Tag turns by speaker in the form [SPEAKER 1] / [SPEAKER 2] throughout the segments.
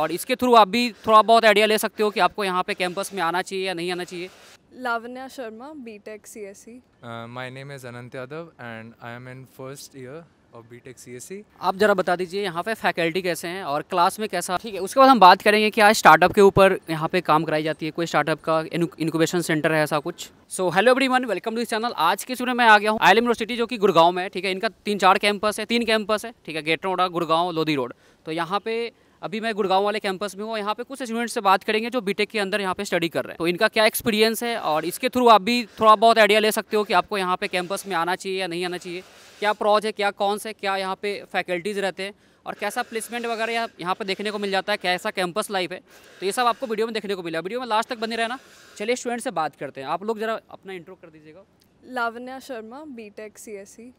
[SPEAKER 1] और इसके थ्रू आप भी
[SPEAKER 2] थोड़ा बहुत आइडिया ले सकते हो कि आपको यहाँ पे कैंपस में आना चाहिए या नहीं आना चाहिए
[SPEAKER 3] S C
[SPEAKER 1] my name is Anant Yadav and I am in first year in B take C S C
[SPEAKER 2] आप जरा बता दीजिए यहाँ पे फैकल्टी कैसे हैं और क्लास में कैसा ठीक है उसके बाद हम बात करेंगे कि आज स्टार्टअप के ऊपर यहाँ पे काम कराई जाती है कोई स्टार्टअप का इनक्यूबेशन सेंटर है ऐसा कुछ so hello everyone welcome to channel आज के सुने में आ गया हूँ आयल यूनिवर्सिटी जो कि गुड़गांव में ठीक है इनका तीन चार कैंपस है तीन कैंपस है ठीक है gate road Gurgaon Lodhi road तो यहाँ पे अभी मैं गुड़गांव वाले कैंपस में हूँ यहाँ पे कुछ स्टूडेंट्स से बात करेंगे जो बीटेक के अंदर यहाँ पे स्टडी कर रहे हैं तो इनका क्या एक्सपीरियंस है और इसके थ्रू आप भी थोड़ा बहुत आइडिया ले सकते हो कि आपको यहाँ पे कैंपस में आना चाहिए या नहीं आना चाहिए क्या प्रॉज है क्या कौन है क्या यहाँ पे फैकल्टीज़ रहते हैं और कैसा प्लेसमेंट वगैरह यहाँ पर देखने को मिल जाता है कैसा कैंपस लाइफ है तो ये सब आपको वीडियो में देखने को मिला वीडियो में लास्ट तक बने रहना चलिए स्टूडेंट से बात करते हैं आप लोग ज़रा अपना इंट्रो कर दीजिएगा
[SPEAKER 3] Lavanya Sharma B take C S C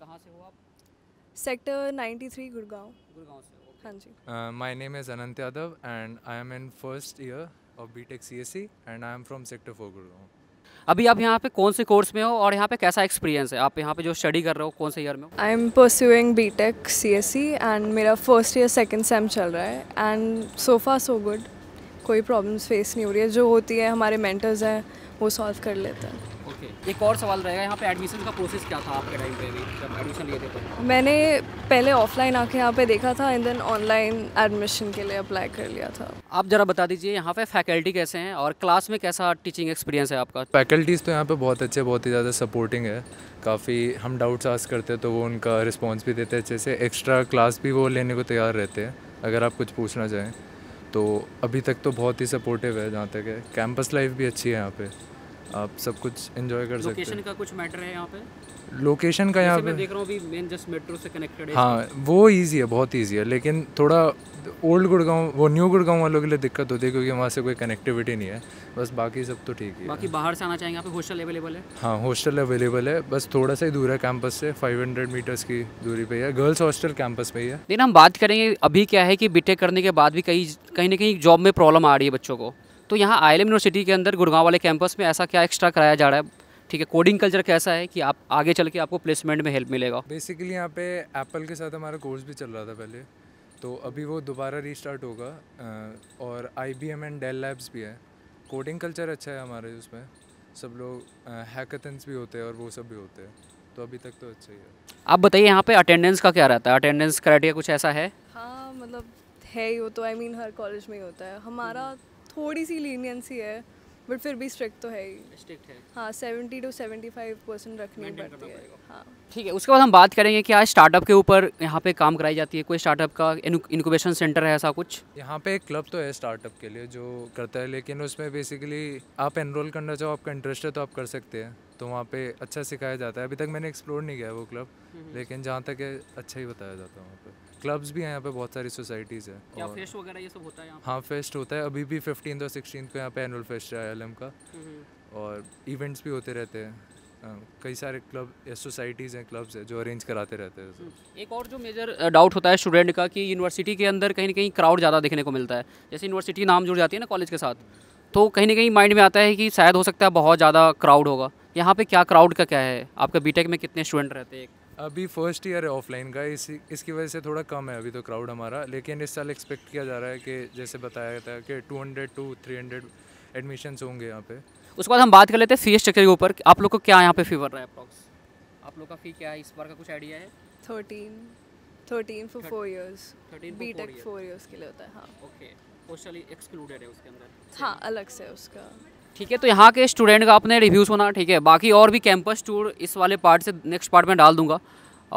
[SPEAKER 3] कहाँ से हो आप सेक्टर थ्री गुड़गांव गुड़गांव से हाँ जी
[SPEAKER 1] my name is Anant Yadav and I am in first year of B take C and I am from sector four Gurgaon
[SPEAKER 2] अभी आप यहाँ पे कौन से कोर्स में हो और यहाँ पे कैसा एक्सपीरियंस है आप यहाँ पे जो स्टडी कर रहे हो कौन से ईयर में हो
[SPEAKER 3] I am pursuing B take C S C and मेरा फर्स्ट ईयर सेकेंड सेम चल रहा है एंड सोफा सो गुड कोई प्रॉब्लम्स फेस नहीं हो रही है जो होती है हमारे मेंटर्स हैं वो सॉल्व कर लेते हैं
[SPEAKER 2] एक और सवाल रहेगा यहाँ पे एडमिशन का प्रोसेस क्या था आपके टाइम पे भी जब एडमिशन लिए थे तो
[SPEAKER 3] मैंने पहले ऑफलाइन आके यहाँ पे देखा था एंड देन ऑनलाइन एडमिशन के लिए अप्लाई कर लिया था
[SPEAKER 2] आप ज़रा बता दीजिए यहाँ पे फैकल्टी कैसे हैं और क्लास में कैसा टीचिंग एक्सपीरियंस है आपका
[SPEAKER 1] फैकल्टीज़ तो यहाँ पे बहुत अच्छे बहुत ही ज़्यादा सपोर्टिंग है काफ़ी हम डाउट्स आस करते हैं तो वो उनका रिस्पॉन्स भी देते हैं अच्छे से एक्स्ट्रा क्लास भी वो लेने को तैयार रहते हैं अगर आप कुछ पूछना चाहें तो अभी तक तो बहुत ही सपोर्टिव है जहाँ तक है कैंपस लाइफ भी अच्छी है यहाँ पर आप सब कुछ एंजॉय कर सकते हैं लोकेशन
[SPEAKER 2] का कुछ मैटर है यहाँ पे
[SPEAKER 1] लोकेशन का यहाँ पे
[SPEAKER 2] देख रहा हूँ मेन जस्ट मेट्रो से कनेक्टेड है हाँ
[SPEAKER 1] वो इजी है बहुत इजी है लेकिन थोड़ा ओल्ड गुड़गांव वो न्यू गुड़गांव वालों के लिए दिक्कत होती है क्योंकि वहाँ से कोई कनेक्टिविटी नहीं है बस बाकी सब तो ठीक है बाकी
[SPEAKER 2] बाहर से आना चाहेंगे यहाँ पे हॉस्टल अवेलेबल है
[SPEAKER 1] हाँ हॉस्टल अवेलेबल है बस थोड़ा सा ही दूर है कैंपस से 500 मीटर्स की दूरी पे है गर्ल्स हॉस्टल कैंपस पे ही है
[SPEAKER 2] लेकिन हम बात करेंगे अभी क्या है कि बीटेक करने के बाद भी कहीं कहीं ना कहीं जॉब में प्रॉब्लम आ रही है बच्चों को तो यहाँ आई यूनिवर्सिटी के अंदर गुड़गांव वाले कैंपस में ऐसा क्या एक्स्ट्रा कराया जा रहा है ठीक है कोडिंग कल्चर कैसा है कि आप आगे चल के आपको प्लेसमेंट में हेल्प मिलेगा बेसिकली
[SPEAKER 1] यहाँ पे एप्पल के साथ हमारा कोर्स भी चल रहा था पहले तो अभी वो दोबारा रीस्टार्ट होगा और I B M and Dell labs भी है कोडिंग कल्चर अच्छा है हमारे उसमें सब लोग हैकथन्स भी होते हैं और वो सब भी होते हैं तो अभी तक तो अच्छा ही है
[SPEAKER 2] आप बताइए यहाँ पे अटेंडेंस का क्या रहता है अटेंडेंस क्राइटेरिया कुछ ऐसा है
[SPEAKER 3] हाँ मतलब है ही वो तो आई I मीन mean, हर कॉलेज में ही होता है हमारा थोड़ी सी लीनियंसी है बट फिर भी स्ट्रिक्ट तो है ही है। हाँ seventy two seventy five percent रखनी पड़ती है हाँ
[SPEAKER 2] ठीक है उसके बाद हम बात करेंगे कि आज स्टार्टअप के ऊपर यहाँ पे काम कराई जाती है कोई स्टार्टअप का इनक्यूबेशन सेंटर है ऐसा कुछ यहाँ
[SPEAKER 1] पे एक क्लब तो है स्टार्टअप के लिए जो करता है लेकिन उसमें बेसिकली आप एनरोल करना चाहो आपका इंटरेस्ट है तो आप कर सकते हैं तो वहाँ पे अच्छा सिखाया जाता है अभी तक मैंने एक्सप्लोर नहीं किया वो क्लब हम्म। लेकिन जहाँ तक है अच्छा ही बताया जाता है वहाँ पे क्लब्स भी हैं यहाँ पे बहुत सारी सोसाइटीज़ है क्या और
[SPEAKER 2] फेस्ट वगैरह ये सब होता है
[SPEAKER 1] हाँ फेस्ट होता है अभी भी फिफ्टीन और सिक्सटीन को यहाँ पे एनुअल फेस्ट है आई का हम्म। और इवेंट्स भी होते रहते हैं कई सारे क्लब सोसाइटीज़ हैं क्लब्स हैं जो अरेंज कराते
[SPEAKER 2] रहते हैं हम्म। एक और जो मेजर डाउट होता है स्टूडेंट का कि यूनिवर्सिटी के अंदर कहीं ना कहीं क्राउड ज़्यादा देखने को मिलता है जैसे यूनिवर्सिटी नाम जुड़ जाती है ना कॉलेज के साथ तो कहीं ना कहीं माइंड में आता है कि शायद हो सकता है बहुत ज़्यादा क्राउड होगा यहाँ पे क्या क्राउड का क्या है आपका बीटेक में कितने स्टूडेंट रहते हैं अभी फर्स्ट
[SPEAKER 1] ईयर है ऑफलाइन का इस इसकी वजह से थोड़ा कम है अभी तो क्राउड हमारा लेकिन इस साल एक्सपेक्ट किया जा रहा है कि जैसे बताया गया था कि 200 टू थ्री हंड्रेड एडमिशन्स होंगे यहाँ पे
[SPEAKER 2] उसके बाद हम बात कर लेते हैं फीस स्ट्रक्चर के ऊपर आप लोग को क्या यहाँ पे फीवर रहा है अप्रॉक्स आप लोग का फी क्या है इस बार का कुछ आइडिया है
[SPEAKER 3] thirteen thirteen for four years B tech four years के लिए होता है हाँ ओके okay. एक्सक्लूडेड है उसके अंदर हाँ अलग से उसका
[SPEAKER 2] ठीक है तो यहाँ के स्टूडेंट का आपने रिव्यूज़ होना ठीक है बाकी और भी कैंपस टूर इस वाले पार्ट से नेक्स्ट पार्ट में डाल दूंगा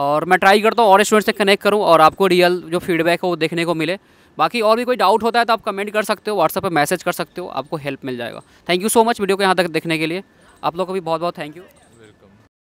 [SPEAKER 2] और मैं ट्राई करता हूँ और स्टूडेंट से कनेक्ट करूँ और आपको रियल जो फीडबैक है वो देखने को मिले बाकी और भी कोई डाउट होता है तो आप कमेंट कर सकते हो व्हाट्सएप पर मैसेज कर सकते हो आपको हेल्प मिल जाएगा thank you so much video को यहाँ तक देखने के लिए आप लोग को भी बहुत बहुत थैंक यू